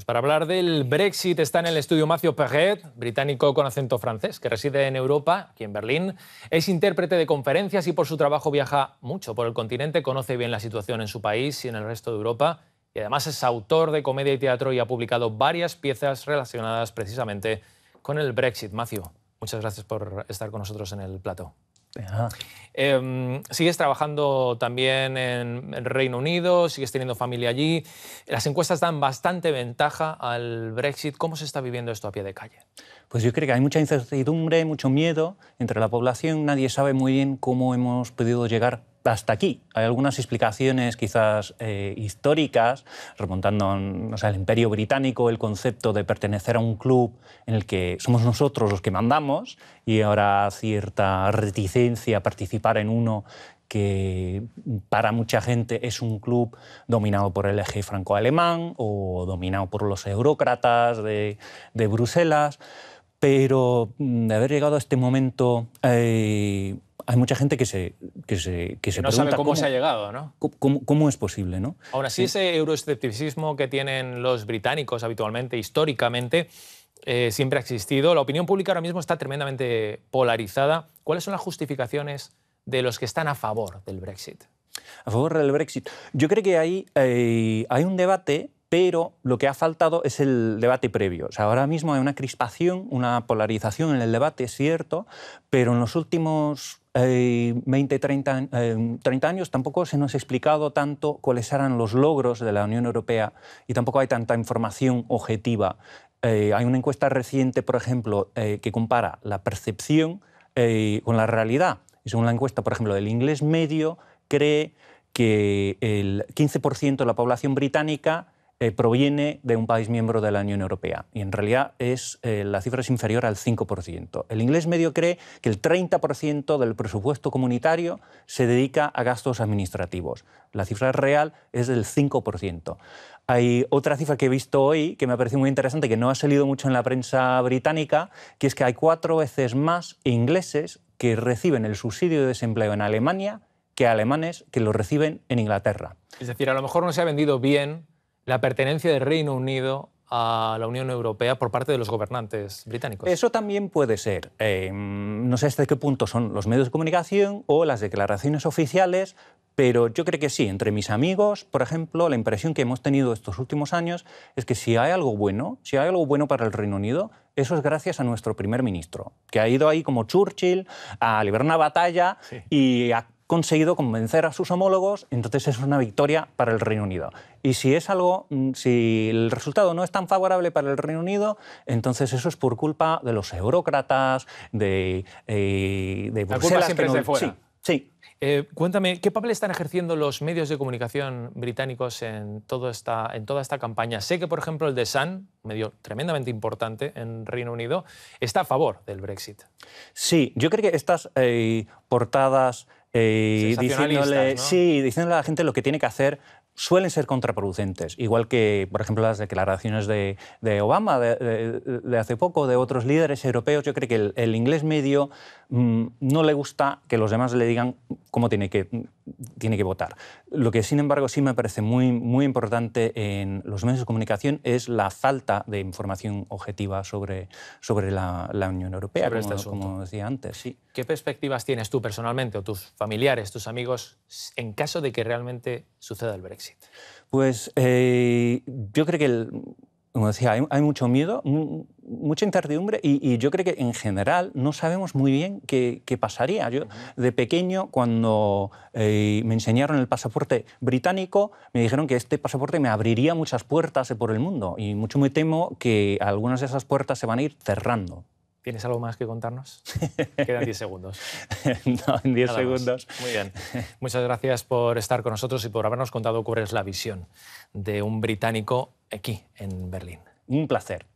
Pues para hablar del Brexit está en el estudio Macio Perret, británico con acento francés, que reside en Europa, aquí en Berlín. Es intérprete de conferencias y por su trabajo viaja mucho por el continente, conoce bien la situación en su país y en el resto de Europa. Y además es autor de comedia y teatro y ha publicado varias piezas relacionadas precisamente con el Brexit. Macio, muchas gracias por estar con nosotros en el plato. Em, sigues trabajando también en el Reino Unido, sigues teniendo familia allí. Las encuestas dan bastante ventaja al Brexit. ¿Cómo se está viviendo esto a pie de calle? Pues yo creo que hay mucha incertidumbre, mucho miedo entre la población. Nadie sabe muy bien cómo hemos podido llegar hasta aquí. Hay algunas explicaciones quizás eh, históricas, remontando al imperio británico, el concepto de pertenecer a un club en el que somos nosotros los que mandamos y ahora cierta reticencia a participar en uno que para mucha gente es un club dominado por el eje franco-alemán o dominado por los eurócratas de, Bruselas, pero mm, de haber llegado a este momento... Eh, hay mucha gente que se, que se, que se pregunta cómo, se ha llegado, ¿no? Cómo, es posible, ¿no? Ahora sí, ese euroescepticismo que tienen los británicos habitualmente, históricamente, eh, siempre ha existido. La opinión pública ahora mismo está tremendamente polarizada. ¿Cuáles son las justificaciones de los que están a favor del Brexit? A favor del Brexit. Yo creo que hay, eh, hay un debate pero lo que ha faltado es el debate previo. O sea, ahora mismo hay una crispación, una polarización en el debate, es cierto, pero en los últimos 20, 30, 30 años tampoco se nos ha explicado tanto cuáles eran los logros de la Unión Europea y tampoco hay tanta información objetiva. Eh, hay una encuesta reciente, por ejemplo, eh, que compara la percepción eh, con la realidad. Según la encuesta, por ejemplo, del inglés medio cree que el 15% de la población británica eh, proviene de un país miembro de la Unión Europea y en realidad es, eh, la cifra es inferior al 5%. El inglés medio cree que el 30% del presupuesto comunitario se dedica a gastos administrativos. La cifra real es del 5%. Hay otra cifra que he visto hoy que me ha parecido muy interesante, que no ha salido mucho en la prensa británica, que es que hay cuatro veces más ingleses que reciben el subsidio de desempleo en Alemania que alemanes que lo reciben en Inglaterra. Es decir, a lo mejor no se ha vendido bien la pertenencia del Reino Unido a la Unión Europea por parte de los gobernantes británicos. Eso también puede ser. Eh, no sé hasta qué punto son los medios de comunicación o las declaraciones oficiales, pero yo creo que sí, entre mis amigos, por ejemplo, la impresión que hemos tenido estos últimos años es que si hay algo bueno, si hay algo bueno para el Reino Unido, eso es gracias a nuestro primer ministro, que ha ido ahí como Churchill a librar una batalla y a conseguido convencer a sus homólogos, entonces es una victoria para el Reino Unido. Y si es algo, mm, si el resultado no es tan favorable para el Reino Unido, entonces eso es por culpa de los eurócratas, de, eh, de Bruselas. siempre que no... de fuera. Sí, sí. Eh, cuéntame, ¿qué papel están ejerciendo los medios de comunicación británicos en, todo esta, en toda esta campaña? Sé que, por ejemplo, el de Sun, medio tremendamente importante en Reino Unido, está a favor del Brexit. Sí, yo creo que estas eh, portadas eh, diciéndole, sí, diciéndole a la gente lo que tiene que hacer suelen ser contraproducentes, igual que, por ejemplo, las declaraciones de, Obama de, hace poco, de otros líderes europeos. Yo creo que el, inglés medio mm, no le gusta que los demás le digan cómo tiene que tiene que votar. Lo que, sin embargo, sí me parece muy, muy importante en los medios de comunicación es la falta de información objetiva sobre, sobre la, la Unión Europea, este como, decía antes. ¿Qué perspectivas tienes tú personalmente o tus familiares, tus amigos, en caso de que realmente suceda el Brexit? Pues eh, yo creo que, como decía, hay, mucho miedo mucha incertidumbre y, yo creo que en general no sabemos muy bien qué, pasaría. Yo de pequeño, cuando eh, me enseñaron el pasaporte británico, me dijeron que este pasaporte me abriría muchas puertas por el mundo y mucho me temo que algunas de esas puertas se van a ir cerrando. ¿Tienes algo más que contarnos? Quedan 10 segundos. no, en 10 segundos. Muy bien. Muchas gracias por estar con nosotros y por habernos contado cuál es la visión de un británico aquí, en Berlín. Un placer.